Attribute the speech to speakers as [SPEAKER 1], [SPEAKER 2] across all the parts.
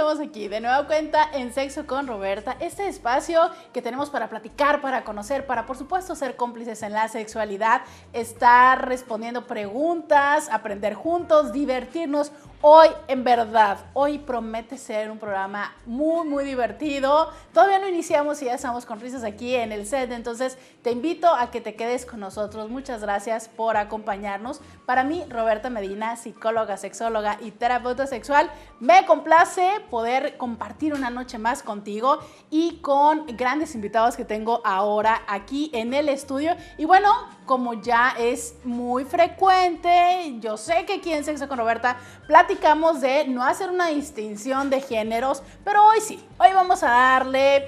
[SPEAKER 1] estamos aquí de nuevo cuenta en Sexo con Roberta, este espacio que tenemos para platicar, para conocer, para por supuesto ser cómplices en la sexualidad, estar respondiendo preguntas, aprender juntos, divertirnos, Hoy, en verdad, hoy promete ser un programa muy, muy divertido. Todavía no iniciamos y ya estamos con risas aquí en el set, entonces te invito a que te quedes con nosotros. Muchas gracias por acompañarnos. Para mí, Roberta Medina, psicóloga, sexóloga y terapeuta sexual, me complace poder compartir una noche más contigo y con grandes invitados que tengo ahora aquí en el estudio. Y bueno, como ya es muy frecuente, yo sé que aquí en Sexo con Roberta platicamos de no hacer una distinción de géneros, pero hoy sí, hoy vamos a darle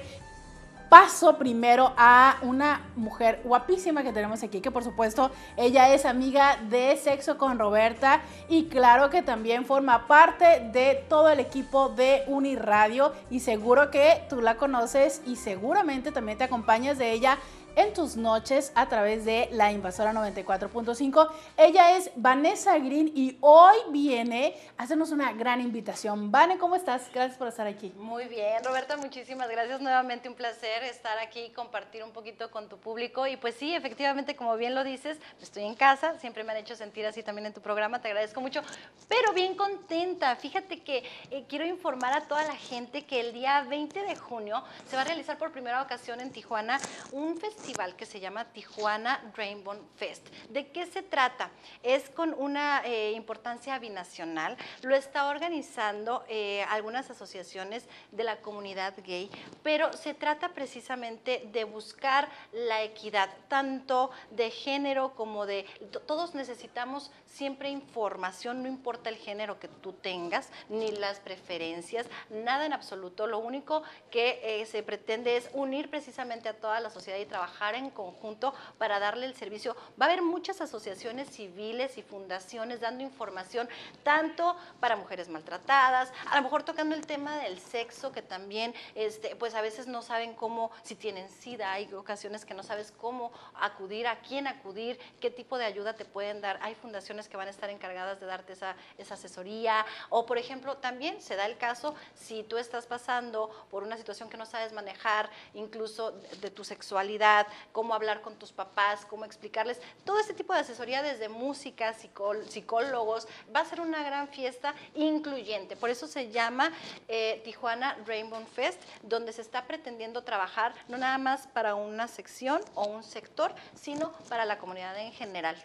[SPEAKER 1] paso primero a una mujer guapísima que tenemos aquí, que por supuesto ella es amiga de Sexo con Roberta y claro que también forma parte de todo el equipo de Uniradio y seguro que tú la conoces y seguramente también te acompañas de ella en tus noches a través de La Invasora 94.5. Ella es Vanessa Green y hoy viene a hacernos una gran invitación. Vane, ¿cómo estás? Gracias por estar aquí.
[SPEAKER 2] Muy bien, Roberta, muchísimas gracias. Nuevamente un placer estar aquí y compartir un poquito con tu público. Y pues sí, efectivamente, como bien lo dices, estoy en casa, siempre me han hecho sentir así también en tu programa, te agradezco mucho, pero bien contenta. Fíjate que eh, quiero informar a toda la gente que el día 20 de junio se va a realizar por primera ocasión en Tijuana un festival que se llama Tijuana Rainbow Fest. ¿De qué se trata? Es con una eh, importancia binacional. Lo está organizando eh, algunas asociaciones de la comunidad gay, pero se trata precisamente precisamente de buscar la equidad, tanto de género como de... Todos necesitamos siempre información, no importa el género que tú tengas, ni las preferencias, nada en absoluto. Lo único que eh, se pretende es unir precisamente a toda la sociedad y trabajar en conjunto para darle el servicio. Va a haber muchas asociaciones civiles y fundaciones dando información tanto para mujeres maltratadas, a lo mejor tocando el tema del sexo, que también este, pues a veces no saben cómo si tienen SIDA, hay ocasiones que no sabes cómo acudir, a quién acudir, qué tipo de ayuda te pueden dar. Hay fundaciones que van a estar encargadas de darte esa, asesoría. O, por ejemplo, también se da el caso si tú estás pasando por una situación que no sabes manejar, incluso de, tu sexualidad, cómo hablar con tus papás, cómo explicarles. Todo este tipo de asesoría desde música, psicólogos, va a ser una gran fiesta incluyente. Por eso se llama eh, Tijuana Rainbow Fest, donde se está pretendiendo trabajar no nada más para una sección o un sector, sino para la comunidad en general.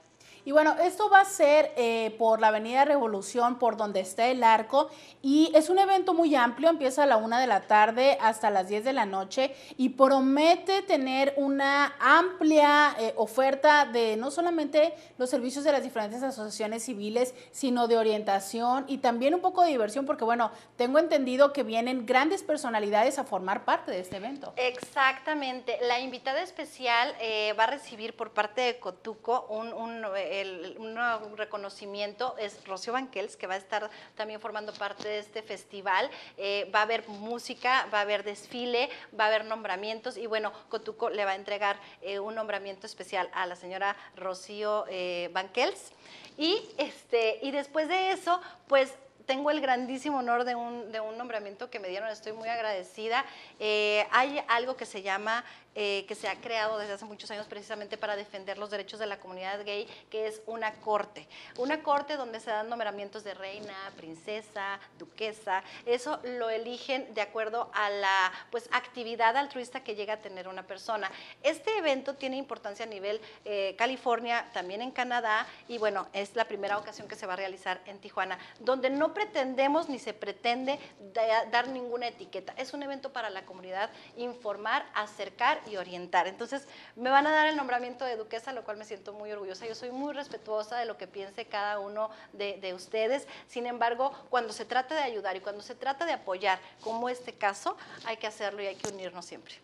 [SPEAKER 1] Y bueno, esto va a ser eh, por la Avenida Revolución, por donde está el arco, y es un evento muy amplio, empieza a la una de la tarde hasta las 10 de la noche y promete tener una amplia eh, oferta de no solamente los servicios de las diferentes asociaciones civiles, sino de orientación y también un poco de diversión, porque bueno, tengo entendido que vienen grandes personalidades a formar parte de este evento. Exactamente, la
[SPEAKER 2] invitada especial eh, va a recibir por parte de Cotuco un un reconocimiento es Rocío Banquels, que va a estar también formando parte de este festival. Eh, va a haber música, va a haber desfile, va a haber nombramientos y bueno, Cotuco le va a entregar eh, un nombramiento especial a la señora Rocío eh, Banquels. Y, este, y después de eso, pues tengo el grandísimo honor de un, de un nombramiento que me dieron, estoy muy agradecida. hay algo que se llama eh, que se ha creado desde hace muchos años precisamente para defender los derechos de la comunidad gay, que es una corte. Una corte donde se dan nombramientos de reina, princesa, duquesa. Eso lo eligen de acuerdo a la pues, actividad altruista que llega a tener una persona. Este evento tiene importancia a nivel eh, California, también en Canadá, y bueno, es la primera ocasión que se va a realizar en Tijuana, donde no pretendemos ni se pretende dar ninguna etiqueta. Es un evento para la comunidad informar, acercar y orientar. Entonces, me van a dar el nombramiento de duquesa, lo cual me siento muy orgullosa. Yo soy muy respetuosa de lo que piense cada uno de, de ustedes. Sin embargo, cuando se trata de ayudar y cuando se trata de apoyar, como este caso, hay que hacerlo y hay que unirnos siempre.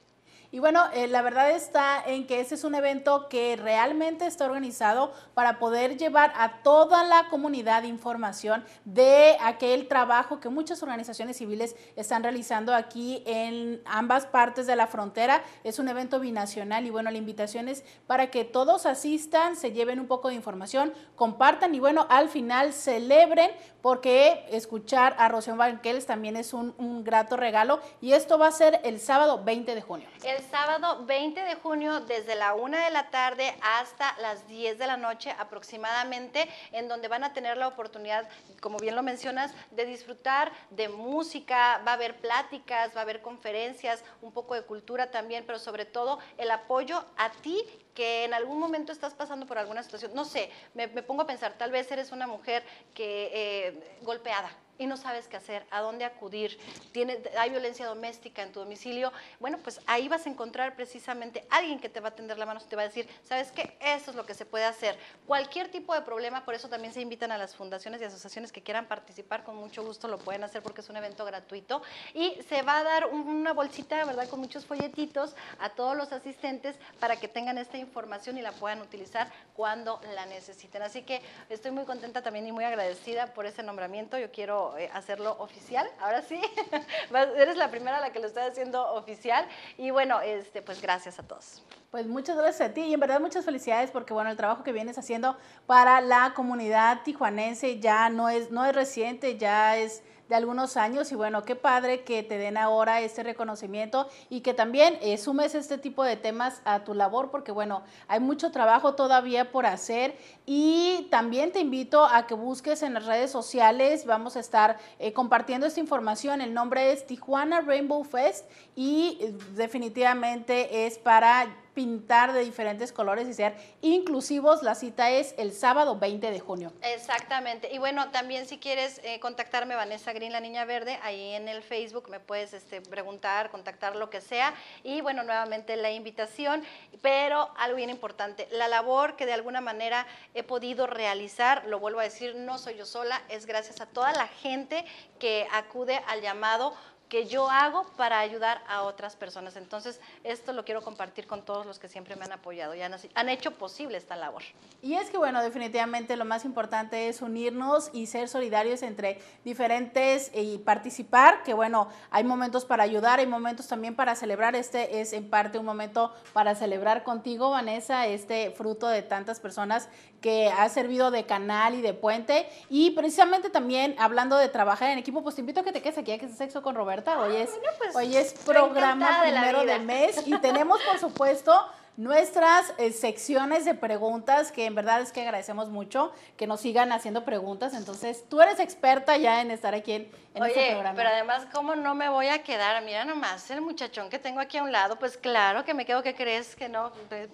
[SPEAKER 1] Y bueno, eh, la verdad está en que este es un evento que realmente está organizado para poder llevar a toda la comunidad información de aquel trabajo que muchas organizaciones civiles están realizando aquí en ambas partes de la frontera. Es un evento binacional y bueno, la invitación es para que todos asistan, se lleven un poco de información, compartan y bueno, al final celebren porque escuchar a Rocío Banqueles también es un, un grato regalo y esto va a ser el sábado 20 de junio
[SPEAKER 2] sábado 20 de junio desde la 1 de la tarde hasta las 10 de la noche aproximadamente, en donde van a tener la oportunidad, como bien lo mencionas, de disfrutar de música, va a haber pláticas, va a haber conferencias, un poco de cultura también, pero sobre todo el apoyo a ti que en algún momento estás pasando por alguna situación. No sé, me, pongo a pensar, tal vez eres una mujer que eh, golpeada y no sabes qué hacer, a dónde acudir, tiene, hay violencia doméstica en tu domicilio, bueno, pues ahí vas a encontrar precisamente alguien que te va a tender la mano y te va a decir, ¿sabes qué? Eso es lo que se puede hacer. Cualquier tipo de problema, por eso también se invitan a las fundaciones y asociaciones que quieran participar, con mucho gusto lo pueden hacer porque es un evento gratuito y se va a dar una bolsita, ¿verdad?, con muchos folletitos a todos los asistentes para que tengan esta información y la puedan utilizar cuando la necesiten. Así que estoy muy contenta también y muy agradecida por ese nombramiento. Yo quiero eh, hacerlo oficial, ahora sí, eres la primera a la que lo estoy haciendo oficial y bueno, este, pues gracias a
[SPEAKER 1] todos. Pues muchas gracias a ti y en verdad muchas felicidades porque bueno, el trabajo que vienes haciendo para la comunidad tijuanense ya no es, no es reciente, ya es de algunos años y bueno, qué padre que te den ahora este reconocimiento y que también eh, sumes este tipo de temas a tu labor porque bueno, hay mucho trabajo todavía por hacer y también te invito a que busques en las redes sociales, vamos a estar eh, compartiendo esta información, el nombre es Tijuana Rainbow Fest y eh, definitivamente es para pintar de diferentes colores y ser inclusivos. La cita es el sábado 20 de junio.
[SPEAKER 2] Exactamente. Y bueno, también si quieres eh, contactarme, Vanessa Green, la Niña Verde, ahí en el Facebook me puedes este, preguntar, contactar lo que sea. Y bueno, nuevamente la invitación, pero algo bien importante, la labor que de alguna manera he podido realizar, lo vuelvo a decir, no soy yo sola, es gracias a toda la gente que acude al llamado que yo hago para ayudar a otras personas. Entonces, esto lo quiero compartir con todos los que siempre me han apoyado y han, han hecho posible esta labor.
[SPEAKER 1] Y es que, bueno, definitivamente lo más importante es unirnos y ser solidarios entre diferentes eh, y participar, que bueno, hay momentos para ayudar, hay momentos también para celebrar. Este es en parte un momento para celebrar contigo, Vanessa, este fruto de tantas personas que ha servido de canal y de puente. Y precisamente también hablando de trabajar en equipo, pues te invito a que te quedes aquí, a que estés sexo con Roberto Ah, hoy es, pues, programa primero de, mes y tenemos, por supuesto, nuestras eh, secciones de preguntas, que en verdad es que agradecemos mucho que nos sigan haciendo preguntas. Entonces, tú eres experta ya en estar aquí en Oye, Pero además,
[SPEAKER 2] ¿cómo no me voy a quedar? Mira nomás, el muchachón que tengo aquí a un lado, pues claro que me quedo, ¿qué crees que no?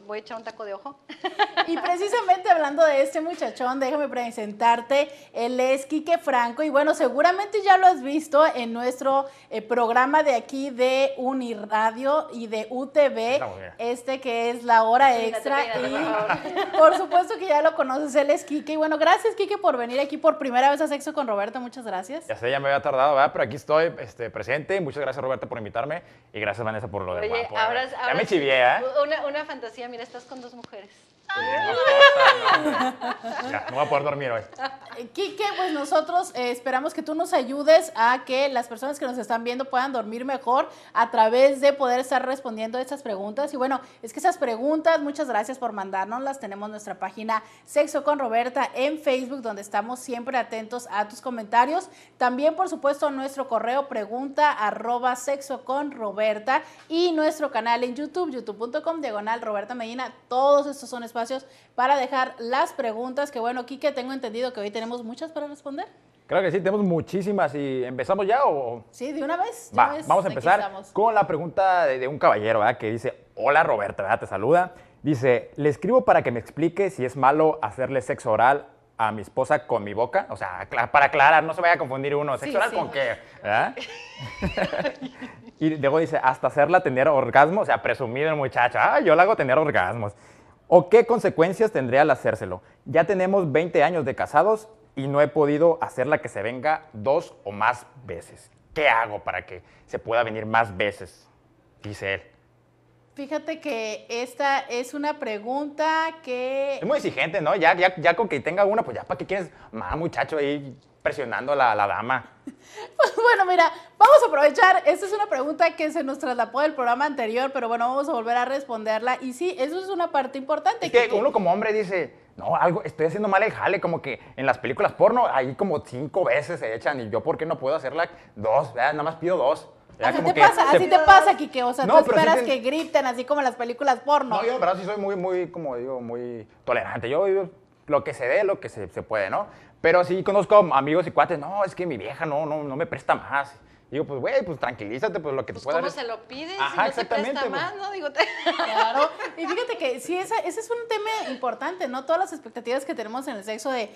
[SPEAKER 2] Voy a echar un taco de ojo.
[SPEAKER 1] Y precisamente hablando de este muchachón, déjame presentarte. Él es Quique Franco. Y bueno, seguramente ya lo has visto en nuestro eh, programa de aquí de Uniradio y de UTV. Este que es la hora extra. y por, supuesto que ya lo conoces, él es Quique. Y bueno, gracias, Quique, por venir aquí por primera vez a Sexo con Roberto. Muchas gracias.
[SPEAKER 3] Ya sé, ya me a pero aquí estoy este, presente. Muchas gracias, Roberto, por invitarme. Y gracias, Vanessa, por lo de Oye, ya me chivié, ¿eh?
[SPEAKER 1] Una, una fantasía, mira, estás con dos mujeres.
[SPEAKER 3] Ya, no va a poder dormir hoy.
[SPEAKER 1] Quique, pues nosotros eh, esperamos que tú nos ayudes a que las personas que nos están viendo puedan dormir mejor a través de poder estar respondiendo a estas preguntas. Y bueno, es que esas preguntas, muchas gracias por mandárnoslas. Tenemos nuestra página Sexo con Roberta en Facebook, donde estamos siempre atentos a tus comentarios. También, por supuesto, nuestro correo pregunta arroba sexo con Roberta y nuestro canal en YouTube, youtube.com diagonal Roberta Medina. Todos estos son espacios para dejar las preguntas, que bueno, Quique, tengo entendido que hoy tenemos muchas para responder.
[SPEAKER 3] Claro que sí, tenemos muchísimas y empezamos ya o...
[SPEAKER 1] Sí, de una vez. vamos a empezar
[SPEAKER 3] con la pregunta de, un caballero, Que dice, hola Roberta, Te saluda. Dice, le escribo para que me explique si es malo hacerle sexo oral a mi esposa con mi boca. O sea, para aclarar, no se vaya a confundir uno. ¿Sexo oral con qué? y luego dice, hasta hacerla tener orgasmo. O sea, presumido el muchacho. yo la hago tener orgasmos. ¿O qué consecuencias tendría al hacérselo? Ya tenemos 20 años de casados y no he podido hacerla que se venga dos o más veces. ¿Qué hago para que se pueda venir más veces? Dice él.
[SPEAKER 1] Fíjate que esta es una pregunta que... Es
[SPEAKER 3] muy exigente, ¿no? Ya, ya, ya con que tenga una, pues ya, ¿para qué quieres más muchacho ahí presionando a la, dama?
[SPEAKER 1] Pues bueno, mira, vamos a aprovechar. Esta es una pregunta que se nos traslapó del programa anterior, pero bueno, vamos a volver a responderla.
[SPEAKER 3] Y sí, eso es una parte
[SPEAKER 1] importante. Es que, uno
[SPEAKER 3] como hombre dice, no, algo, estoy haciendo mal el jale, como que en las películas porno ahí como cinco veces se echan y yo, ¿por qué no puedo hacerla dos? nada más pido dos. Así como te pasa, así te pasa,
[SPEAKER 1] Kike. O sea, no, tú esperas que griten, así como en las películas porno.
[SPEAKER 3] No, yo pero sí soy muy, muy, como digo, muy tolerante. Yo, vivo lo que se dé, lo que se, se, puede, ¿no? Pero sí conozco amigos y cuates, no, es que mi vieja no, no, no me presta más. Digo, pues, güey, pues tranquilízate, pues lo que te pues, pueda ¿Cómo se
[SPEAKER 1] lo pides? si Te pues. más, ¿no? Digo, Claro. Y fíjate que sí, ese es un tema importante, ¿no? Todas las expectativas que tenemos en el sexo de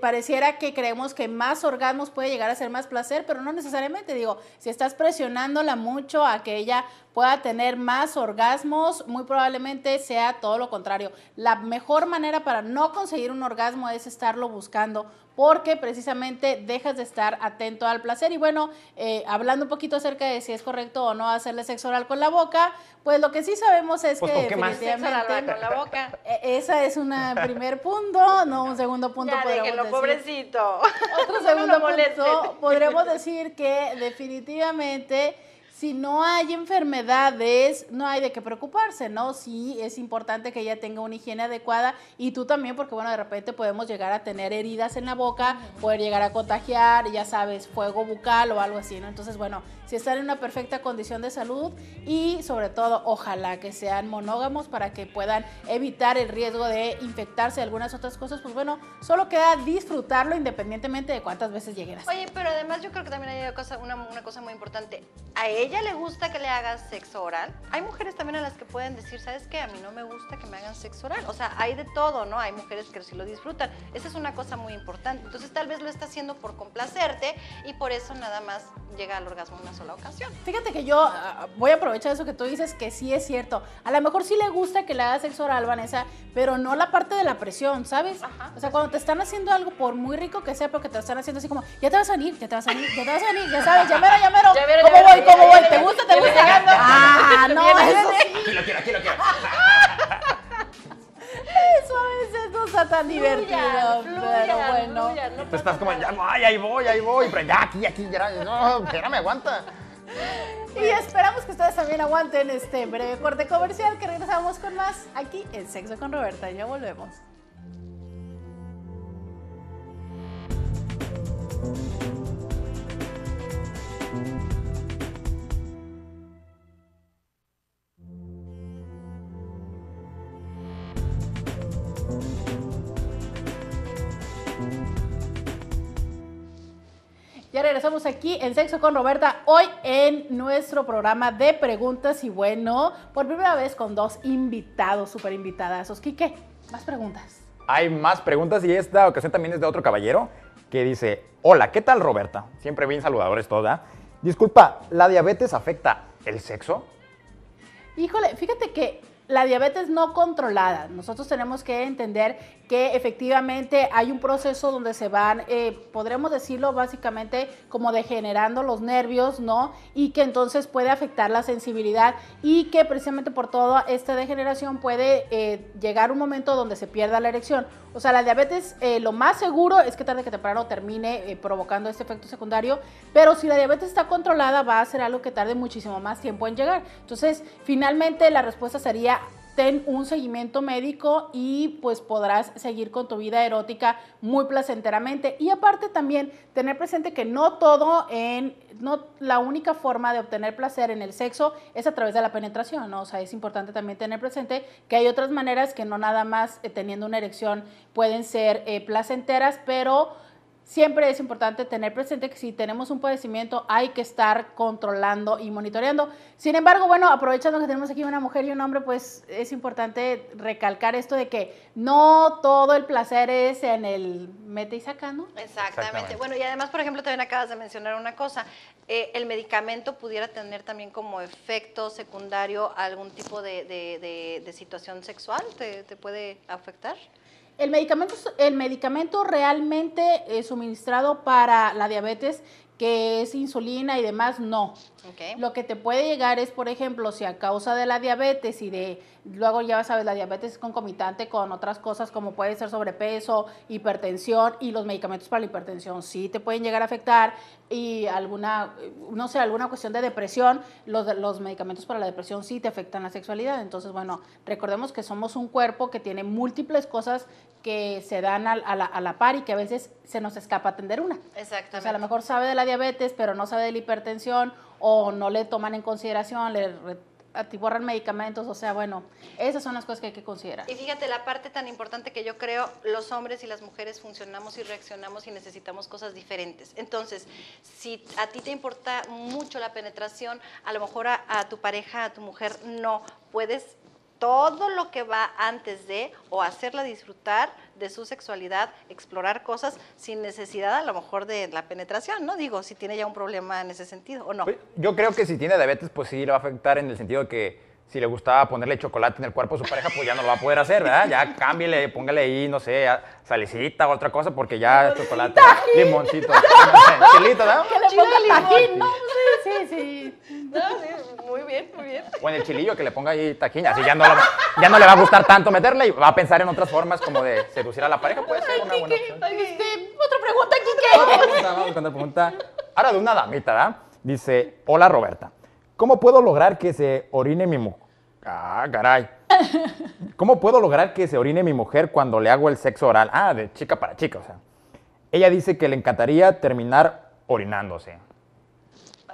[SPEAKER 1] pareciera que creemos que más orgasmos puede llegar a ser más placer, pero no necesariamente. Digo, si estás presionándola mucho a que ella pueda tener más orgasmos, muy probablemente sea todo lo contrario. La mejor manera para no conseguir un orgasmo es estarlo buscando porque precisamente dejas de estar atento al placer. Y bueno, eh, hablando un poquito acerca de si es correcto o no hacerle sexo oral con la boca, pues lo que sí sabemos es pues, que definitivamente sexo oral con la boca. E-, esa es un primer punto, no un segundo punto ya, déjenlo,
[SPEAKER 2] pobrecito. Otro segundo punto, podremos
[SPEAKER 1] decir que definitivamente si no hay enfermedades, no hay de qué preocuparse, ¿no? Sí, es importante que ella tenga una higiene adecuada y tú también, porque bueno, de repente podemos llegar a tener heridas en la boca, poder llegar a contagiar, ya sabes, fuego bucal o algo así, ¿no? Entonces, bueno, si están en una perfecta condición de salud y sobre todo, ojalá que sean monógamos para que puedan evitar el riesgo de infectarse algunas otras cosas, pues bueno, solo queda disfrutarlo independientemente de cuántas veces lleguen a
[SPEAKER 2] Oye, pero además yo creo que también hay una cosa, muy importante. A ella le gusta que le hagas sexo oral, hay mujeres también a las que pueden decir, ¿sabes qué? A mí no me gusta que me hagan sexo oral. O sea, hay de todo, ¿no? Hay mujeres que sí lo disfrutan. Esa es una cosa muy importante. Entonces, tal vez lo está haciendo por complacerte y por eso nada más llega al orgasmo una sola ocasión.
[SPEAKER 1] Fíjate que yo ah, voy a aprovechar eso que tú dices, que sí es cierto. A lo mejor sí le gusta que le hagas sexo oral, Vanessa, pero no la parte de la presión, ¿sabes? o sea, cuando te están haciendo algo, por muy rico que sea, pero que te están haciendo así como, ya te vas a venir, ya te vas a venir, ya te vas a venir, ya sabes, ya mero, ¿cómo voy, cómo voy? ¿te gusta? ¿Te gusta? Ah, no, eso sí.
[SPEAKER 3] Quiero, aquí lo quiero.
[SPEAKER 1] Eso a veces no está tan divertido, pero bueno. Fluyan,
[SPEAKER 3] estás como, ya, ay, ahí voy, ahí voy, pero ya, aquí, aquí, ya, no, ya me aguanta.
[SPEAKER 1] Y esperamos que ustedes también aguanten este breve corte comercial que regresamos con más aquí en Sexo con Roberta. Ya volvemos. aquí en Sexo con Roberta, hoy en nuestro programa de preguntas y bueno, por primera vez con dos invitados, súper invitadas Osquique, más preguntas.
[SPEAKER 3] Hay más preguntas y esta ocasión también es de otro caballero que dice, hola, ¿qué tal Roberta? Siempre bien saludadores toda. Disculpa, ¿la diabetes afecta el sexo?
[SPEAKER 1] Híjole, fíjate que la diabetes no controlada. Nosotros tenemos que entender que efectivamente hay un proceso donde se van, eh, podremos decirlo básicamente como degenerando los nervios, ¿no? Y que entonces puede afectar la sensibilidad y que precisamente por toda esta degeneración puede eh, llegar un momento donde se pierda la erección. O sea, la diabetes eh, lo más seguro es que tarde que temprano termine provocando este efecto secundario, pero si la diabetes está controlada va a ser algo que tarde muchísimo más tiempo en llegar. Entonces, finalmente la respuesta sería ten un seguimiento médico y pues podrás seguir con tu vida erótica muy placenteramente. Y aparte también tener presente que no todo en, no la única forma de obtener placer en el sexo es a través de la penetración, O sea, es importante también tener presente que hay otras maneras que no nada más eh, teniendo una erección pueden ser eh, placenteras, pero siempre es importante tener presente que si tenemos un padecimiento hay que estar controlando y monitoreando. Sin embargo, bueno, aprovechando que tenemos aquí una mujer y un hombre, pues es importante recalcar esto de que no todo el placer es en el mete y saca, ¿no?
[SPEAKER 2] Exactamente. Bueno, y además, por ejemplo, también acabas de mencionar una cosa, eh, el medicamento pudiera tener también como efecto secundario algún tipo de, situación sexual, ¿te puede afectar?
[SPEAKER 1] El medicamento, el medicamento realmente eh, suministrado para la diabetes que es insulina y demás, no. Lo que te puede llegar es, por ejemplo, si a causa de la diabetes y de, luego ya sabes, la diabetes es concomitante con otras cosas como puede ser sobrepeso, hipertensión y los medicamentos para la hipertensión sí te pueden llegar a afectar y alguna, no sé, alguna cuestión de depresión, los, los medicamentos para la depresión sí te afectan la sexualidad. Entonces, bueno, recordemos que somos un cuerpo que tiene múltiples cosas que se dan a, la, par y que a veces se nos escapa atender una. Exactamente. O sea, a lo mejor sabe de la diabetes, pero no sabe de la hipertensión o no le toman en consideración, le borran medicamentos, o sea, bueno, esas son las cosas que hay que considerar. Y
[SPEAKER 2] fíjate, la parte tan importante que yo creo, los hombres y las mujeres funcionamos y reaccionamos y necesitamos cosas diferentes. Entonces, si a ti te importa mucho la penetración, a lo mejor a tu pareja, a tu mujer, no, puedes todo lo que va antes de o hacerla disfrutar de su sexualidad, explorar cosas sin necesidad a lo mejor de la penetración, ¿no? Digo, si tiene ya un problema en ese sentido o no. Pues,
[SPEAKER 3] yo creo que si tiene diabetes, pues sí le va a afectar en el sentido de que si le gustaba ponerle chocolate en el cuerpo a su pareja, pues ya no lo va a poder hacer, ¿verdad? Ya cámbiele, póngale ahí, no sé, salicita o otra cosa, porque ya chocolate, limoncito, chilito, ¿no?
[SPEAKER 1] Que le ponga tajín, ¿no? Sí, sí. sí, muy bien, muy bien.
[SPEAKER 3] O en el chilillo, que le ponga ahí tajín, así ya no, ya no le va a gustar tanto meterle y va a pensar en otras formas como de seducir a la pareja, puede ser
[SPEAKER 1] una buena opción. Este,
[SPEAKER 2] otra pregunta, Kike.
[SPEAKER 3] Vamos con la pregunta. Ahora de una damita, ¿verdad? Dice, hola Roberta. ¿Cómo puedo lograr que se orine mi mujer? Ah, caray. ¿Cómo puedo lograr que se orine mi mujer cuando le hago el sexo oral? Ah, de chica para chica, o sea. Ella dice que le encantaría terminar orinándose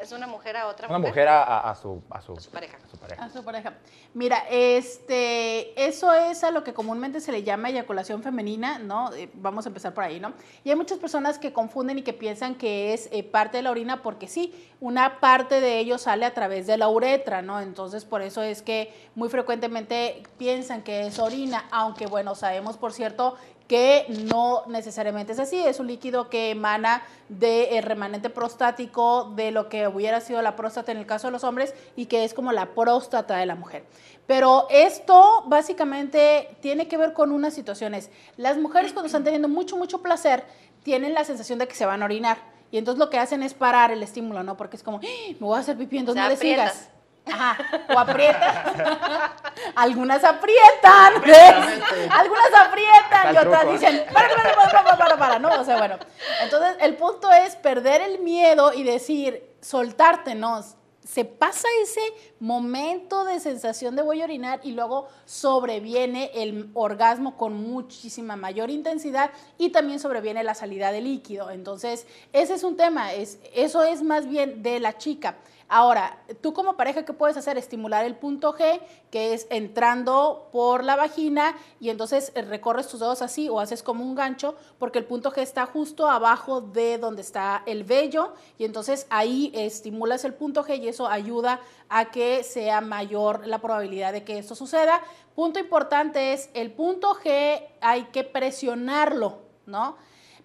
[SPEAKER 1] es una mujer a otra
[SPEAKER 3] mujer. Una mujer a, su, a, su, pareja.
[SPEAKER 1] a su pareja. Mira, este, eso es a lo que comúnmente se le llama eyaculación femenina, ¿no? Eh, vamos a empezar por ahí, ¿no? Y hay muchas personas que confunden y que piensan que es eh, parte de la orina porque sí, una parte de ello sale a través de la uretra, ¿no? Entonces, por eso es que muy frecuentemente piensan que es orina, aunque bueno, sabemos por cierto que no necesariamente es así, es un líquido que emana del de eh, remanente prostático de lo que hubiera sido la próstata en el caso de los hombres y que es como la próstata de la mujer. Pero esto básicamente tiene que ver con unas situaciones. Las mujeres cuando están teniendo mucho, mucho placer, tienen la sensación de que se van a orinar. Y entonces lo que hacen es parar el estímulo, ¿no? Porque es como, ¡Ah! me voy a hacer pipí, entonces no o aprietan. Algunas aprietan, Algunas aprietan y otras dicen, para, para, para, para, para, ¿no? O sea, bueno. Entonces, el punto es perder el miedo y decir, soltártenos, Se pasa ese momento de sensación de voy a orinar y luego sobreviene el orgasmo con muchísima mayor intensidad y también sobreviene la salida de líquido. Entonces, ese es un tema, es, eso es más bien de la chica. Ahora, tú como pareja, ¿qué puedes hacer? Estimular el punto G, que es entrando por la vagina y entonces eh, recorres tus dedos así o haces como un gancho, porque el punto G está justo abajo de donde está el vello y entonces ahí estimulas el punto G y eso ayuda a que sea mayor la probabilidad de que esto suceda. Punto importante es, el punto G hay que presionarlo, ¿no?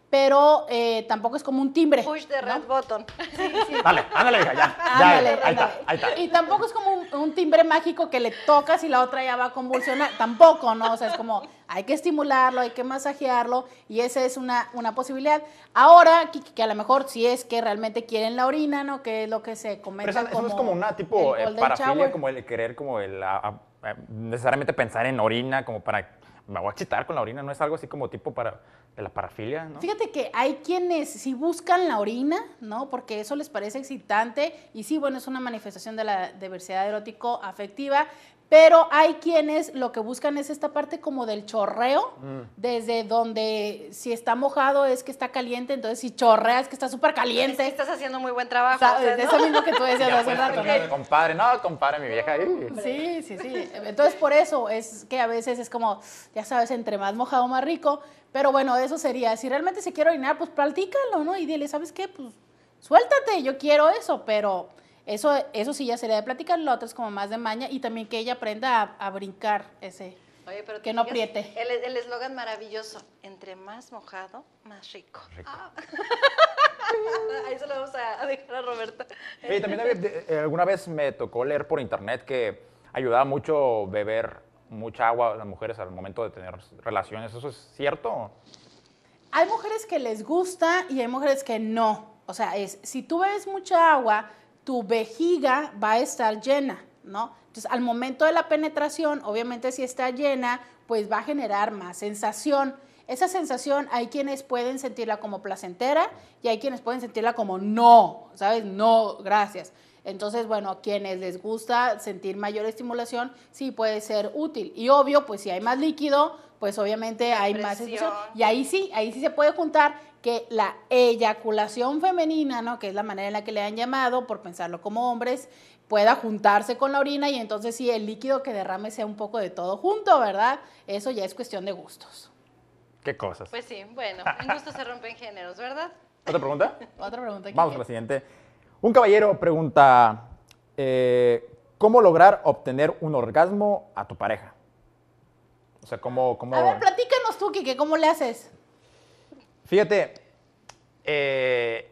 [SPEAKER 1] pero eh, tampoco es como un timbre. Push the red button.
[SPEAKER 3] Sí, ándale, ya, ya. ahí, está, ahí está. Y
[SPEAKER 1] tampoco es como un, timbre mágico que le tocas y la otra ya va a convulsionar. Tampoco, ¿no? O sea, es como hay que estimularlo, hay que masajearlo y esa es una, una posibilidad. Ahora, que, a lo mejor si es que realmente quieren la orina, ¿no? Que es lo que se comenta pero eso, como eso es como una tipo para eh, parafilia, como
[SPEAKER 3] el querer, como el ah, ah, eh, necesariamente pensar en orina, como para me voy a chitar con la orina, no es algo así como tipo para, de la parafilia, Fíjate
[SPEAKER 1] que hay quienes si buscan la orina, ¿no? Porque eso les parece excitante y sí, bueno, es una manifestación de la diversidad erótico-afectiva, pero hay quienes lo que buscan es esta parte como del chorreo, mm. desde donde si está mojado es que está caliente, entonces si chorrea es que está súper caliente. estás haciendo muy buen trabajo. Eso mismo que tú decías hace
[SPEAKER 3] Compadre, pues, no, compadre, mi vieja.
[SPEAKER 1] Sí, sí, sí. Entonces por eso es que a veces es como, ya sabes, entre más mojado, más rico. Pero bueno, eso sería, si realmente se quiere orinar, pues platícalo, ¿no? Y dile, ¿sabes qué? Pues suéltate, yo quiero eso, pero eso, sí ya sería de platicar, lo otro es como más de maña y también que ella aprenda a, brincar ese.
[SPEAKER 2] Oye, pero que no apriete. El eslogan maravilloso, entre más mojado, más rico. Ah. Ahí se lo vamos a dejar a Roberta. Oye, también
[SPEAKER 3] eh, alguna vez me tocó leer por internet que ayudaba mucho beber mucha agua a las mujeres al momento de tener relaciones. ¿Eso es cierto?
[SPEAKER 1] Hay mujeres que les gusta y hay mujeres que no. O sea, es, si tú bebes mucha agua, tu vejiga va a estar llena, ¿no? Entonces, al momento de la penetración, obviamente si está llena, pues va a generar más sensación. Esa sensación hay quienes pueden sentirla como placentera y hay quienes pueden sentirla como no, ¿sabes? No, gracias. Entonces, bueno, a quienes les gusta sentir mayor estimulación, sí puede ser útil. Y obvio, pues si hay más líquido, pues obviamente hay más sensación. Y ahí sí, ahí sí se puede juntar que la eyaculación femenina, ¿no? que es la manera en la que le han llamado, por pensarlo como hombres, pueda juntarse con la orina y entonces si el líquido que derrame sea un poco de todo junto, ¿verdad? Eso ya es cuestión de gustos.
[SPEAKER 3] ¿Qué cosas? Pues
[SPEAKER 2] sí, bueno, en gustos se rompen géneros, ¿verdad?
[SPEAKER 3] ¿Otra pregunta?
[SPEAKER 1] Otra pregunta. Vamos a la
[SPEAKER 3] siguiente. Un caballero pregunta, eh, ¿cómo lograr obtener un orgasmo a tu pareja? O sea, ¿cómo...? cómo... A ver,
[SPEAKER 1] platícanos tú, Kike, ¿cómo le haces?
[SPEAKER 3] Fíjate, eh,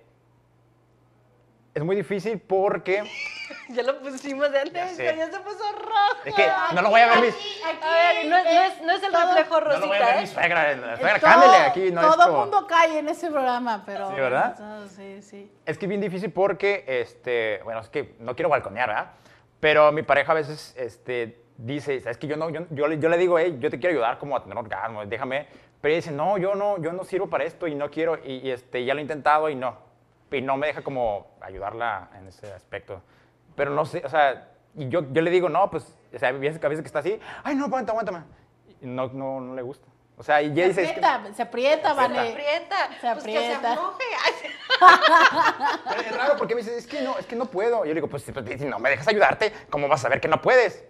[SPEAKER 3] es muy difícil porque...
[SPEAKER 1] ya lo pusimos de antes, pero ya se puso rojo. Es que no lo voy a ver mis... Aquí, a ver, no, es, no es, no es el reflejo rosita, No lo voy a ver ¿eh?
[SPEAKER 3] mi suegra, eh, aquí. No todo el mundo
[SPEAKER 1] cae en ese programa, pero... Sí, ¿verdad? sí, sí.
[SPEAKER 3] Es que es bien difícil porque, este, bueno, es que no quiero balconear, ¿verdad? Pero mi pareja a veces, este, dice, ¿sabes que yo no, yo, yo, yo le digo, hey, yo te quiero ayudar como a tener orgasmo, déjame, pero ella dice, no, yo no, yo no sirvo para esto y no quiero, y, este, ya lo he intentado y no. Y no me deja como ayudarla en ese aspecto. Pero no sé, o sea, yo, yo le digo, no, pues, o sea, a veces, que está así, ay, no, aguanta, aguántame. Y no, no, no le gusta. O sea, y ella se Aprieta,
[SPEAKER 1] se aprieta, vale. Se aprieta, se aprieta. Pues que se
[SPEAKER 3] afloje. es raro porque me dice, es que no, es que no puedo. Y yo le digo, pues, si no me dejas ayudarte, ¿cómo vas a saber que no puedes?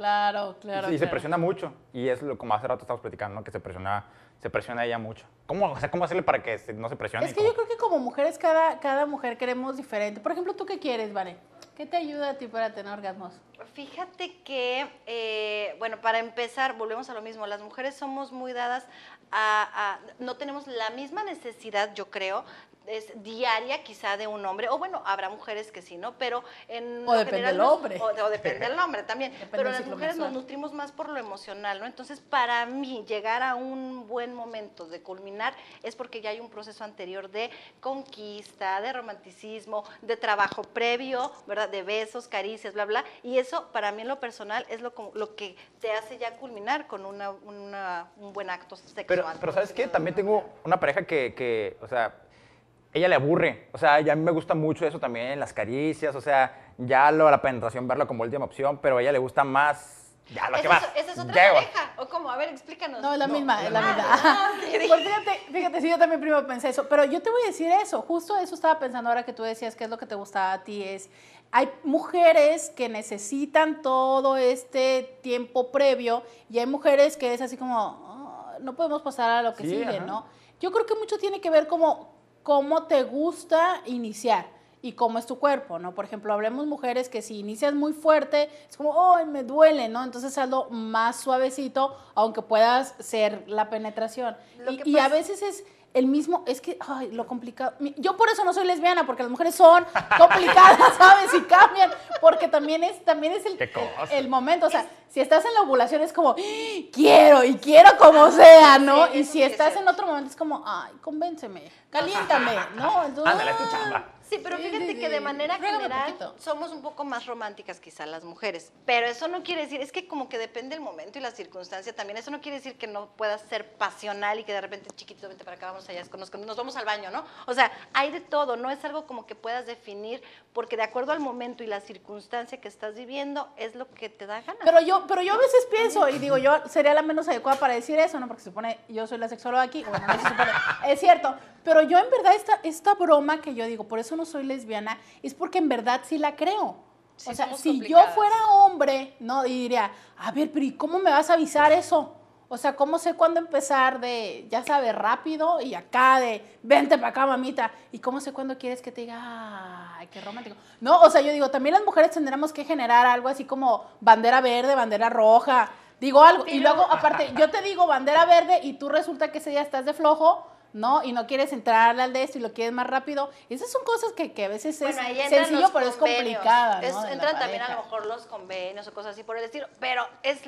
[SPEAKER 1] Claro, claro. Y, se presiona
[SPEAKER 3] mucho. Y es lo como hace rato estábamos platicando, ¿no? que se presiona, se presiona ella mucho. ¿Cómo, o sea, ¿cómo hacerle para que no se presione? Es que
[SPEAKER 1] yo creo que como mujeres, cada, cada mujer queremos diferente. Por ejemplo, ¿tú qué quieres, Vale? ¿Qué te ayuda a ti para tener orgasmos? Fíjate que, eh, bueno, para empezar,
[SPEAKER 2] volvemos a lo mismo. Las mujeres somos muy dadas a, a, no tenemos la misma necesidad, yo creo, es diaria quizá de un hombre, o bueno, habrá mujeres que sí, ¿no? Pero en... O depende del hombre. O, depende del hombre también. pero las mujeres nos nutrimos más por lo emocional, ¿no? Entonces, para mí, llegar a un buen momento de culminar es porque ya hay un proceso anterior de conquista, de romanticismo, de trabajo previo, ¿verdad? De besos, caricias, bla, bla. Y eso, para mí en lo personal, es lo, lo que te hace ya culminar con una, un buen acto sexual. Pero, ¿sabes
[SPEAKER 3] qué? También tengo una pareja que, que o sea ella le aburre. O sea, ya a mí me gusta mucho eso también, las caricias, o sea, ya lo, la penetración, verlo como última opción, pero a ella le gusta más ya, lo que más. es otra pareja?
[SPEAKER 1] ¿O cómo? A ver, explícanos. No, es la misma, es la misma. Pues fíjate, fíjate, sí, yo también primero pensé eso. Pero yo te voy a decir eso. Justo eso estaba pensando ahora que tú decías que es lo que te gustaba a ti. Es, hay mujeres que necesitan todo este tiempo previo y hay mujeres que es así como, ah, no podemos pasar a lo que sigue, ¿no? Yo creo que mucho tiene que ver como cómo te gusta iniciar y cómo es tu cuerpo, ¿no? Por ejemplo, hablemos mujeres que si inicias muy fuerte, es como, ¡ay, me duele! ¿no? Entonces hazlo más suavecito, aunque puedas ser la penetración. y a veces es el mismo, es que, ay, lo complicado. Yo por eso no soy lesbiana, porque las mujeres son complicadas, ¿sabes? Y cambian, porque también es, también es el, el momento. O sea, si estás en la ovulación es como, ¡Ah! quiero y quiero como sea, ¿no? y si estás en otro momento es como, ay, convénceme,
[SPEAKER 2] caliéntame, ¿no? Entonces, Ándale, tu Sí, pero fíjate que de manera general somos un poco más románticas quizá las mujeres, pero eso no quiere decir, es que como que depende el momento y la circunstancia también, eso no quiere decir que no puedas ser pasional y que de repente chiquitito, vente para acá, vamos allá, nos, nos vamos al baño, ¿no? O sea, hay de todo, no es algo como que puedas definir, porque de acuerdo al momento y la circunstancia que estás viviendo es lo que te da ganas. Pero yo, pero yo a veces pienso y digo, yo
[SPEAKER 1] sería la menos adecuada para decir eso, ¿no? Porque se supone, yo soy la sexóloga aquí, bueno, no es cierto, pero yo en verdad esta, esta broma que yo digo, por eso no soy lesbiana, es porque en verdad sí la creo. o sea, si yo fuera hombre, no diría, a ver, pero ¿y cómo me vas a avisar eso? O sea, ¿cómo sé cuándo empezar de, ya sabe rápido y acá de, vente para acá, mamita? ¿Y cómo sé cuándo quieres que te diga, ay, qué romántico? No, o sea, yo digo, también las mujeres tendremos que generar algo así como bandera verde, bandera roja, digo algo. Y luego, aparte, yo te digo bandera verde y tú resulta que ese día estás de flojo ¿no? Y no quieres entrar al de esto y lo quieres más rápido. Esas son cosas que, a veces es sencillo, pero es complicada. Entran también a lo
[SPEAKER 2] mejor los convenios o cosas así por el estilo, pero es,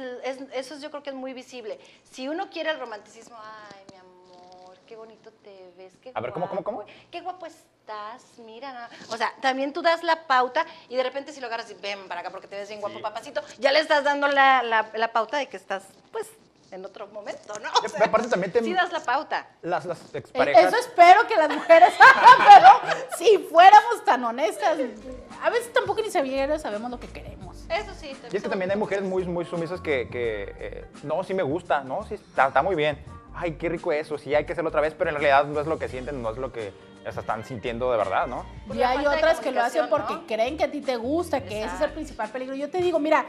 [SPEAKER 2] eso yo creo que es muy visible. Si uno quiere el romanticismo, ay, mi amor, qué bonito te ves, qué A ver, ¿cómo, cómo, cómo? Qué guapo estás, mira. O sea, también tú das la pauta y de repente si lo agarras y ven para acá porque te ves bien guapo, papacito, ya le estás dando la, la pauta de que estás, pues,
[SPEAKER 1] en otro momento, ¿no? Sí das la pauta.
[SPEAKER 3] Las, e-, Eso
[SPEAKER 1] espero que las mujeres pero si fuéramos tan honestas, a veces tampoco ni sabemos lo que queremos. Eso sí. Y es que también hay mujeres
[SPEAKER 3] muy, muy sumisas que, eh, no, sí me gusta, no, sí está, muy bien. Ay, qué rico eso, sí hay que hacerlo otra vez, pero en realidad no es lo que sienten, no es lo que están sintiendo de verdad, ¿no?
[SPEAKER 1] Y hay otras que lo hacen porque creen que a ti te gusta, que ese es el principal peligro. Yo te digo, mira,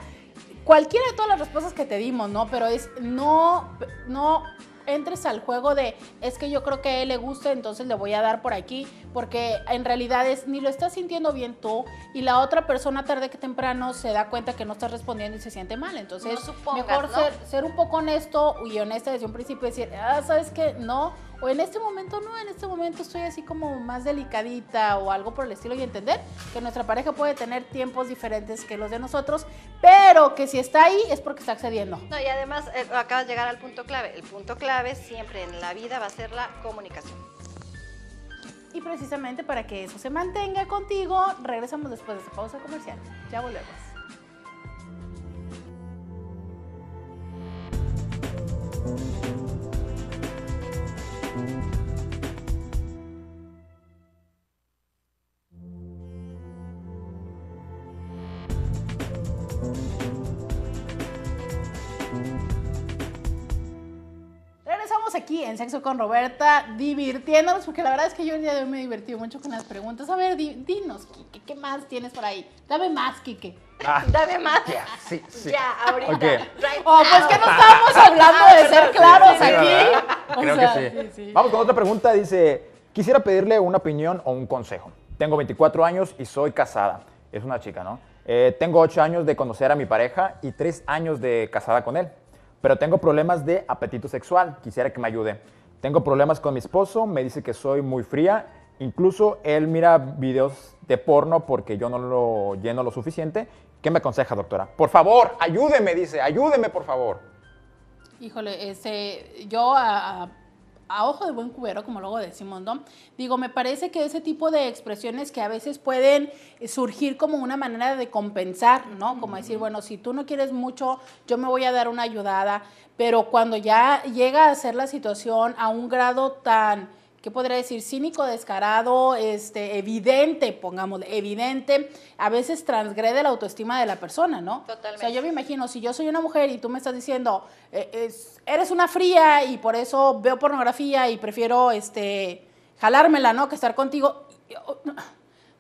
[SPEAKER 1] cualquiera de todas las respuestas que te dimos, ¿no? Pero es no, no entres al juego de es que yo creo que a él le gusta, entonces le voy a dar por aquí, porque en realidad es ni lo estás sintiendo bien tú y la otra persona tarde que temprano se da cuenta que no estás respondiendo y se siente mal. Entonces, mejor Ser, un poco honesto y honesta desde un principio y decir, ah, sabes que no, o en este momento no, en este momento estoy así como más delicadita o algo por el estilo y entender que nuestra pareja puede tener tiempos diferentes que los de nosotros, pero que si está ahí es porque está accediendo.
[SPEAKER 2] y además acaba eh, acabas de llegar al punto clave. El punto clave siempre en la vida va a ser la comunicación
[SPEAKER 1] precisamente para que eso se mantenga contigo, regresamos después de esta pausa comercial. Ya volvemos. con Roberta, divirtiéndonos, porque la verdad es que yo el día de hoy me divertí mucho con las preguntas. A ver, dinos, Kike, ¿qué más tienes por ahí? Dame más, Kike.
[SPEAKER 3] Ah. Dame más. Ya, sí, sí. Ya, ahorita.
[SPEAKER 1] Oh, pues que no ah, estamos hablando de ser claros aquí. Creo que sí. Vamos con
[SPEAKER 3] otra pregunta. Dice, quisiera pedirle una opinión o un consejo. Tengo 24 años y soy casada. Es una chica, ¿no? Eh, tengo 8 años de conocer a mi pareja y 3 años de casada con él pero tengo problemas de apetito sexual. Quisiera que me ayude. Tengo problemas con mi esposo, me dice que soy muy fría. Incluso él mira videos de porno porque yo no lo lleno lo suficiente. ¿Qué me aconseja, doctora? Por favor, ayúdeme, dice, ayúdeme, por favor.
[SPEAKER 1] Híjole, este, yo a a ojo de buen cubero, como luego decimos, ¿no? Digo, me parece que ese tipo de expresiones que a veces pueden eh, surgir como una manera de compensar, ¿no? Como decir, bueno, si tú no quieres mucho, yo me voy a dar una ayudada, pero cuando ya llega a ser la situación a un grado tan ¿qué podría decir? Cínico, descarado, este, evidente, pongamos, evidente, a veces transgrede la autoestima de la persona, ¿no? Totalmente. O sea, yo me imagino, si yo soy una mujer y tú me estás diciendo, e, eres una fría y por eso veo pornografía y prefiero este, jalármela, ¿no? Que estar contigo.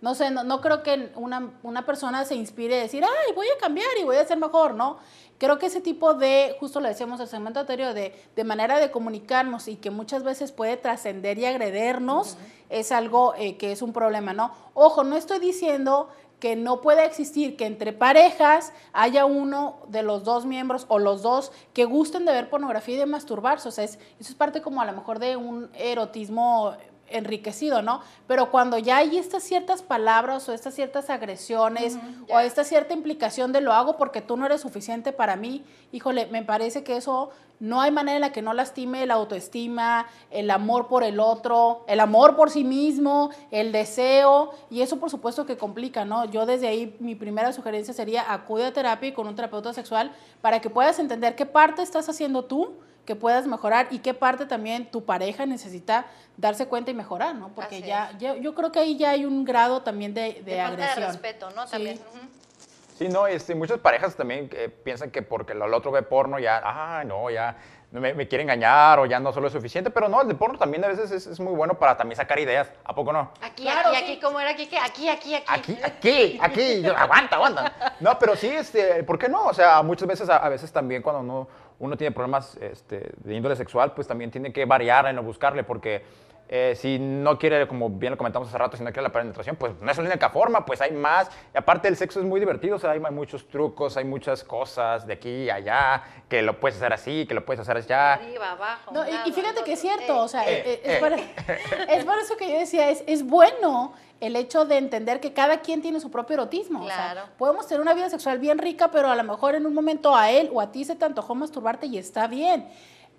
[SPEAKER 1] No sé, no, creo que una, una, persona se inspire a decir, ay, voy a cambiar y voy a ser mejor, ¿no? Creo que ese tipo de, justo lo decíamos en el segmento anterior, de, de, manera de comunicarnos y que muchas veces puede trascender y agredernos, es algo eh, que es un problema, ¿no? Ojo, no estoy diciendo que no pueda existir que entre parejas haya uno de los dos miembros o los dos que gusten de ver pornografía y de masturbarse. O sea, es, eso es parte como a lo mejor de un erotismo enriquecido, ¿no? Pero cuando ya hay estas ciertas palabras o estas ciertas agresiones o esta cierta implicación de lo hago porque tú no eres suficiente para mí, híjole, me parece que eso no hay manera en la que no lastime la autoestima, el amor por el otro, el amor por sí mismo, el deseo, y eso por supuesto que complica, ¿no? Yo desde ahí mi primera sugerencia sería acude a terapia con un terapeuta sexual para que puedas entender qué parte estás haciendo tú que puedas mejorar y qué parte también tu pareja necesita darse cuenta y mejorar, ¿no? Porque ya, yo, creo que ahí ya hay un grado también de, de, de agresión. Falta de respeto, ¿no? También.
[SPEAKER 3] Sí. no, este, muchas parejas también eh, piensan que porque el otro ve porno ya, ah, no, ya me, me, quiere engañar o ya no solo es suficiente, pero no, el de porno también a veces es, es muy bueno para también sacar ideas, ¿a poco no?
[SPEAKER 2] Aquí, aquí, aquí, ¿cómo era aquí? Aquí, aquí, aquí. Aquí,
[SPEAKER 3] aquí, aquí, aguanta, aguanta. No, pero sí, este, ¿por qué no? O sea, muchas veces, a, a veces también cuando uno uno tiene problemas este, de índole sexual, pues también tiene que variar en no buscarle, porque eh, si no quiere, como bien lo comentamos hace rato, si no quiere la penetración, pues no es la única forma, pues hay más. Y aparte el sexo es muy divertido, o sea, hay, muchos trucos, hay muchas cosas de aquí y allá, que lo puedes hacer así, que lo puedes hacer allá.
[SPEAKER 1] Arriba, abajo. y, fíjate que es cierto, o sea, eh, eh, es, por, eso que yo decía, es, es bueno el hecho de entender que cada quien tiene su propio erotismo. O sea, podemos tener una vida sexual bien rica, pero a lo mejor en un momento a él o a ti se te antojó masturbarte y está bien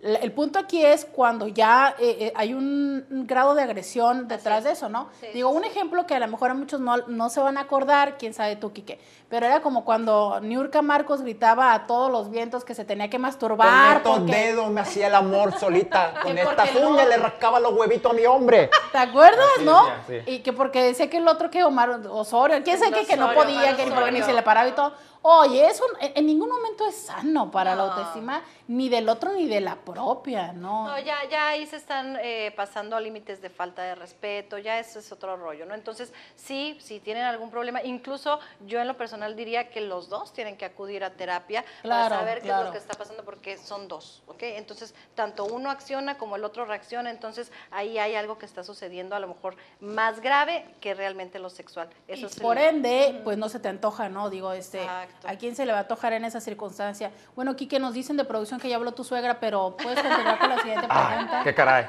[SPEAKER 1] el punto aquí es cuando ya eh, eh, hay un grado de agresión detrás de eso, ¿no? Digo, un ejemplo que a lo mejor a muchos no, no, se van a acordar, quién sabe tú, Quique, pero era como cuando Niurka Marcos gritaba a todos los vientos que se tenía que masturbar. Con estos
[SPEAKER 3] dedos me hacía el amor solita, con esta uñas le rascaba los huevitos a mi hombre.
[SPEAKER 1] ¿Te acuerdas, no? Y que porque decía que el otro que Omar Osorio, quién sabe que, no podía, que ni se le paraba y todo. Oye, eso en ningún momento es sano para la autoestima, ni del otro ni de la propia, ¿no? No,
[SPEAKER 2] ya, ya ahí se están eh, pasando a límites de falta de respeto, ya eso es otro rollo, ¿no? Entonces, sí, si tienen algún problema, incluso yo en lo personal diría que los dos tienen que acudir a terapia para saber qué es lo que está pasando, porque son dos, ¿ok? Entonces, tanto uno acciona como el otro reacciona, entonces ahí hay algo que está sucediendo a lo mejor más grave que realmente lo sexual. Eso y por ende,
[SPEAKER 1] pues no se te antoja, ¿no? Digo, este... ¿A quién se le va a tojar en esa circunstancia? Bueno, Quique, nos dicen de producción que ya habló tu suegra, pero puedes continuar con la siguiente pregunta. qué
[SPEAKER 3] caray.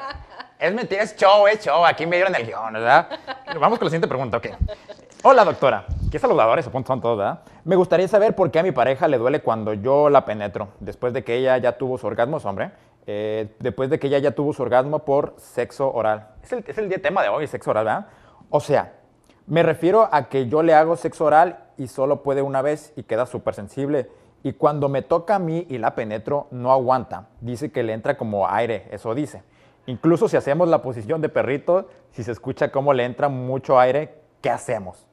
[SPEAKER 3] Es mentira, es show, es show. Aquí me dieron el guión, ¿verdad? Vamos con la siguiente pregunta, ok. Hola, doctora. Qué saludadores, supongo son todos, ¿verdad? Me gustaría saber por qué a mi pareja le duele cuando yo la penetro, después de que ella ya tuvo su orgasmo, hombre, eh, después de que ella ya tuvo su orgasmo por sexo oral. es el tema de hoy, sexo oral, ¿verdad? O sea, me refiero a que yo le hago sexo oral y solo puede una vez y queda súper sensible. Y cuando me toca a mí y la penetro, no aguanta. Dice que le entra como aire, eso dice. Incluso si hacemos la posición de perrito, si se escucha cómo le entra mucho aire, ¿qué hacemos?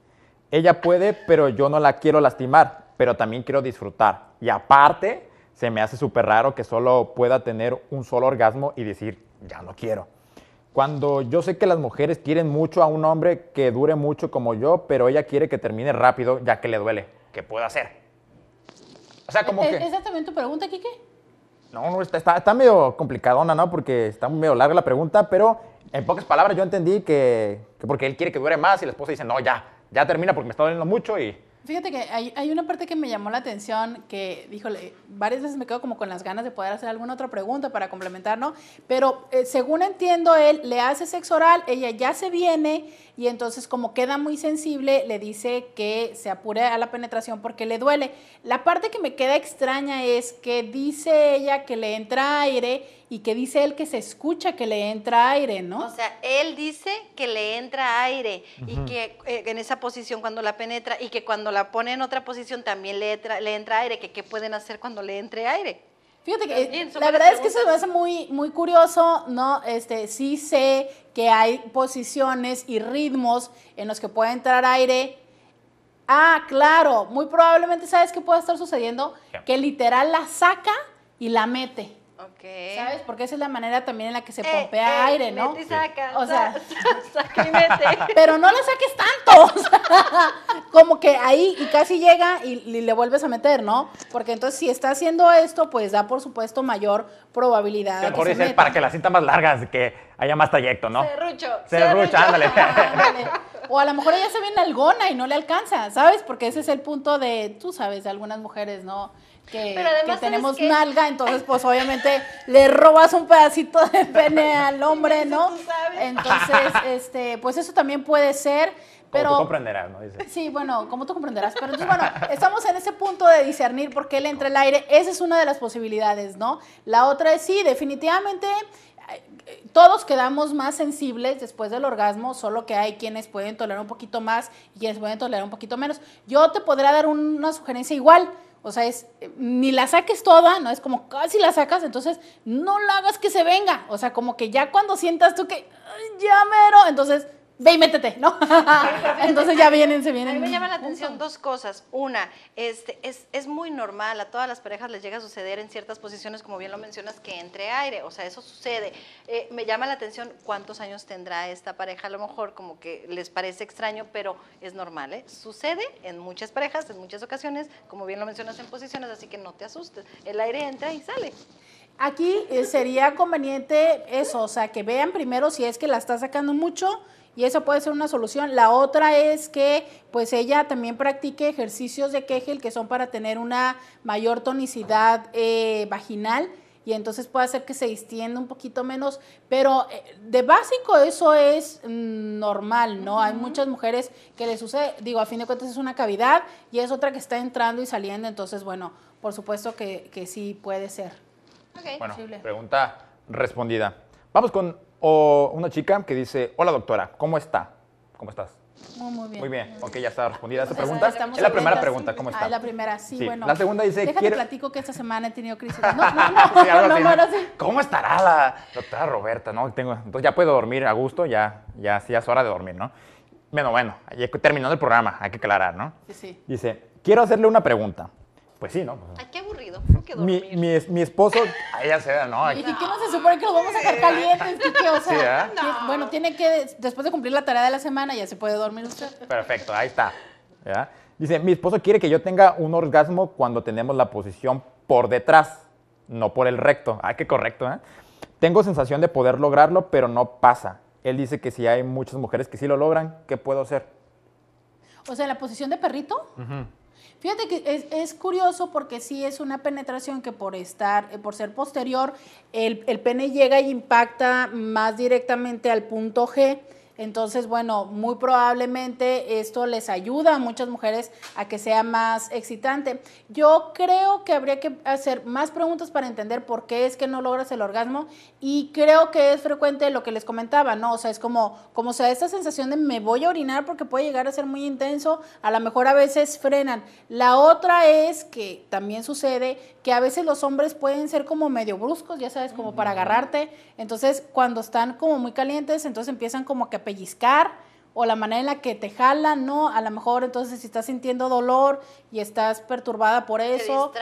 [SPEAKER 3] Ella puede, pero yo no la quiero lastimar, pero también quiero disfrutar. Y aparte, se me hace súper raro que solo pueda tener un solo orgasmo y decir, ya no quiero. Cuando yo sé que las mujeres quieren mucho a un hombre que dure mucho como yo, pero ella quiere que termine rápido ya que le duele. ¿Qué puedo hacer? O sea,
[SPEAKER 1] como eh, que... Eh, ¿Esa tu pregunta, Kike?
[SPEAKER 3] No, no, está, está, medio complicadona, ¿no? Porque está medio larga la pregunta, pero en pocas palabras yo entendí que, que porque él quiere que dure más y la esposa dice, no, ya, ya termina porque me está doliendo mucho y
[SPEAKER 1] Fíjate que hay, hay, una parte que me llamó la atención, que, le, varias veces me quedo como con las ganas de poder hacer alguna otra pregunta para complementar, ¿no? Pero eh, según entiendo él, le hace sexo oral, ella ya se viene, y entonces como queda muy sensible, le dice que se apure a la penetración porque le duele. La parte que me queda extraña es que dice ella que le entra aire y que dice él que se escucha que le entra aire, ¿no? O sea, él dice
[SPEAKER 2] que le entra aire y que eh, en esa posición cuando la penetra y que cuando la pone en otra posición también le entra, le entra aire, que qué pueden hacer cuando le entre aire. Fíjate que la verdad es que eso me hace
[SPEAKER 1] muy, muy curioso, ¿no? Este, sí sé que hay posiciones y ritmos en los que puede entrar aire. Ah, claro, muy probablemente sabes qué puede estar sucediendo, que literal la saca y la mete. ¿Sabes? Porque esa es la manera también en la que se eh, pompea eh, aire, ¿no?
[SPEAKER 2] saca, o sea, saca y mete. Pero
[SPEAKER 1] no lo saques tanto. como que ahí y casi llega y, le vuelves a meter, ¿no? Porque entonces si está haciendo esto, pues da por supuesto mayor probabilidad. mejor
[SPEAKER 3] para que la cinta más larga, que haya más trayecto, ¿no?
[SPEAKER 1] Serrucho. Serrucho,
[SPEAKER 3] ándale. ándale.
[SPEAKER 1] O a lo mejor ella se viene algona y no le alcanza, ¿sabes? Porque ese es el punto de, tú sabes, de algunas mujeres, ¿no? que, tenemos nalga, entonces pues obviamente le robas un pedacito de pene al hombre, ¿no? Entonces, este, pues eso también puede ser. Pero, tú comprenderás, Sí, bueno, como tú comprenderás. Pero bueno, estamos en ese punto de discernir por qué le entra el aire. Esa es una de las posibilidades, ¿no? La otra es sí, definitivamente todos quedamos más sensibles después del orgasmo, solo que hay quienes pueden tolerar un poquito más y quienes pueden tolerar un poquito menos. Yo te podría dar una sugerencia igual. O sea, es, eh, ni la saques toda, ¿no? Es como casi ah, la sacas, entonces no la hagas que se venga. O sea, como que ya cuando sientas tú que, ya mero, entonces ve y métete, ¿no? Entonces ya vienen, se vienen. A mí me llama la atención
[SPEAKER 2] dos cosas. Una, este, es, muy normal, a todas las parejas les llega a suceder en ciertas posiciones, como bien lo mencionas, que entre aire, o sea, eso sucede. Eh, me llama la atención cuántos años tendrá esta pareja, a lo mejor como que les parece extraño, pero es normal, ¿eh? Sucede en muchas parejas, en muchas ocasiones, como bien lo mencionas, en posiciones, así que no te asustes. El aire entra y sale.
[SPEAKER 1] Aquí eh, sería conveniente eso, o sea, que vean primero si es que la está sacando mucho y eso puede ser una solución. La otra es que pues ella también practique ejercicios de Kegel que son para tener una mayor tonicidad eh, vaginal y entonces puede hacer que se distienda un poquito menos, pero eh, de básico eso es mm, normal, ¿no? Hay muchas mujeres que les sucede, digo, a fin de cuentas es una cavidad y es otra que está entrando y saliendo, entonces, bueno, por supuesto que, sí puede ser. Bueno,
[SPEAKER 3] pregunta respondida. Vamos con o una chica que dice, hola doctora, ¿cómo está? ¿Cómo estás? Muy, bien. Muy bien, ok, ya está respondida esa pregunta. Es la primera pregunta, ¿cómo ah, está? Ah, la
[SPEAKER 1] primera, sí, bueno. La segunda dice, Déjate quiero... platico que esta semana he tenido crisis. No, no, no,
[SPEAKER 3] ¿Cómo estará la doctora Roberta? No, tengo... Entonces ya puedo dormir a gusto, ya, ya, sí, es hora de dormir, ¿no? Bueno, bueno, terminando el programa, hay que aclarar, ¿no? Sí, sí. Dice, quiero hacerle una pregunta. Pues sí, ¿no? Mi, mi, esposo, ahí ya se ¿no? ¿Y qué
[SPEAKER 1] no se supone que lo vamos a sacar caliente, qué, O ¿eh? bueno, tiene que, después de cumplir la tarea de la semana, ya se puede dormir usted.
[SPEAKER 3] Perfecto, ahí está. Dice, mi esposo quiere que yo tenga un orgasmo cuando tenemos la posición por detrás, no por el recto. Ay, ah, qué correcto, ¿eh? Tengo sensación de poder lograrlo, pero no pasa. Él dice que si hay muchas mujeres que sí lo logran, ¿qué puedo hacer?
[SPEAKER 1] O sea, la posición de perrito. Fíjate que es, curioso porque sí es una penetración que por estar, eh, por ser posterior, el, el pene llega y impacta más directamente al punto G entonces, bueno, muy probablemente esto les ayuda a muchas mujeres a que sea más excitante. Yo creo que habría que hacer más preguntas para entender por qué es que no logras el orgasmo y creo que es frecuente lo que les comentaba, ¿no? O sea, es como, como sea, esta sensación de me voy a orinar porque puede llegar a ser muy intenso, a lo mejor a veces frenan. La otra es que también sucede que a veces los hombres pueden ser como medio bruscos, ya sabes, como para agarrarte. Entonces, cuando están como muy calientes, entonces empiezan como que a o la manera en la que te jalan, ¿no? A lo mejor entonces si estás sintiendo dolor y estás perturbada por eso,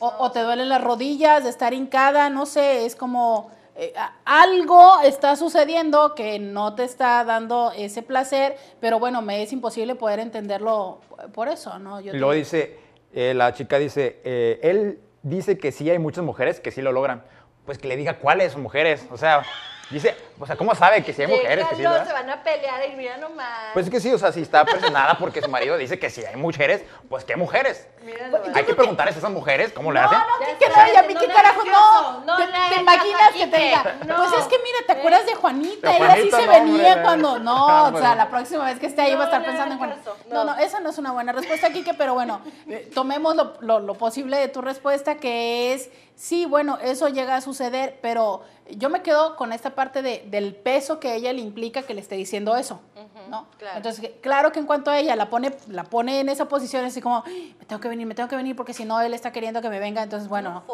[SPEAKER 1] o, te duelen las rodillas de estar hincada, no sé, es como eh, algo está sucediendo que no te está dando ese placer, pero bueno, me es imposible poder entenderlo por eso, ¿no? Lo
[SPEAKER 3] dice, eh, la chica dice, eh, él dice que sí hay muchas mujeres que sí lo logran, pues que le diga cuáles son mujeres, o sea... Dice, o sea, ¿cómo sabe que si hay mujeres? se van
[SPEAKER 2] a pelear y mira nomás. Pues
[SPEAKER 3] es que sí, o sea, si está presionada porque su marido dice que si hay mujeres, pues ¿qué mujeres? Mira pues, Hay que preguntar a esas mujeres cómo le hacen. No,
[SPEAKER 1] no, ¿qué y A mí qué carajo, no. no te, imaginas que te diga, pues es que mira, ¿te acuerdas de Juanita? Ella sí se venía cuando, no, ah, o sea, la próxima vez que esté ahí va a estar pensando en Juanita. No, no, esa no es una buena respuesta, Kike, pero bueno, eh, tomemos lo posible de tu respuesta, que es, sí, bueno, eso llega a suceder, pero yo me quedo con esta parte de, del peso que ella le implica que le esté diciendo eso, ¿no? Entonces, claro que en cuanto a ella la pone, la pone en esa posición así como, me tengo que venir, me tengo que venir porque si no él está queriendo que me venga, entonces bueno.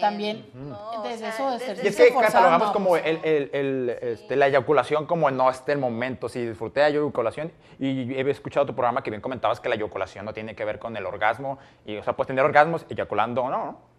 [SPEAKER 1] También. Entonces eso de Y es que catalogamos como
[SPEAKER 3] el, el, el, este, la eyaculación como no este el momento, si disfruté de la eyaculación y he escuchado tu programa que bien comentabas que la eyaculación no tiene que ver con el orgasmo y o sea, pues tener orgasmos eyaculando o no, ¿no?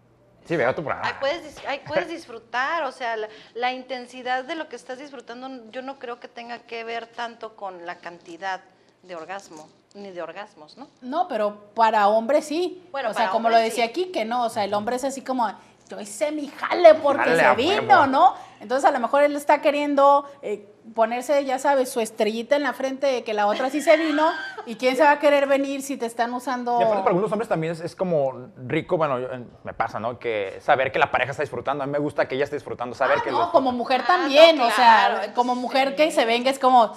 [SPEAKER 3] Sí, veo tu
[SPEAKER 2] Ahí puedes, disfrutar, o sea, la, intensidad de lo que estás disfrutando yo no creo que tenga que ver tanto con la cantidad de orgasmo, ni de orgasmos, ¿no?
[SPEAKER 1] No, pero para hombres sí. Bueno, o sea, como lo decía aquí, que no, o sea, el hombre es así como, yo hice mi jale porque se vino, ¿no? Entonces a lo mejor él está queriendo eh, ponerse, ya sabes, su estrellita en la frente de que la otra sí se vino y quién se va a querer venir si te están usando... Y aparte para algunos
[SPEAKER 3] hombres también es, como rico, bueno, me pasa, ¿no? Que saber que la pareja está disfrutando, a mí me gusta que ella esté disfrutando, saber ah, que... No,
[SPEAKER 1] como mujer ah, también, o sea, como mujer que se venga es como...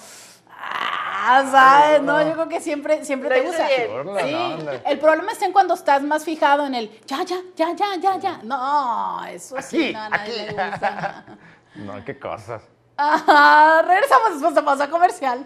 [SPEAKER 1] Ah, sabes ¿sabes? no. yo creo que siempre, siempre te gusta. sí. el problema está en cuando estás más fijado en el ya, ya, ya, ya, ya, ya. No, eso sí, no,
[SPEAKER 3] no, qué cosas.
[SPEAKER 1] regresamos después de pausa comercial.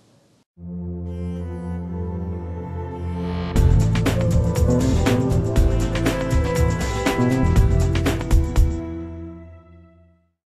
[SPEAKER 1] うん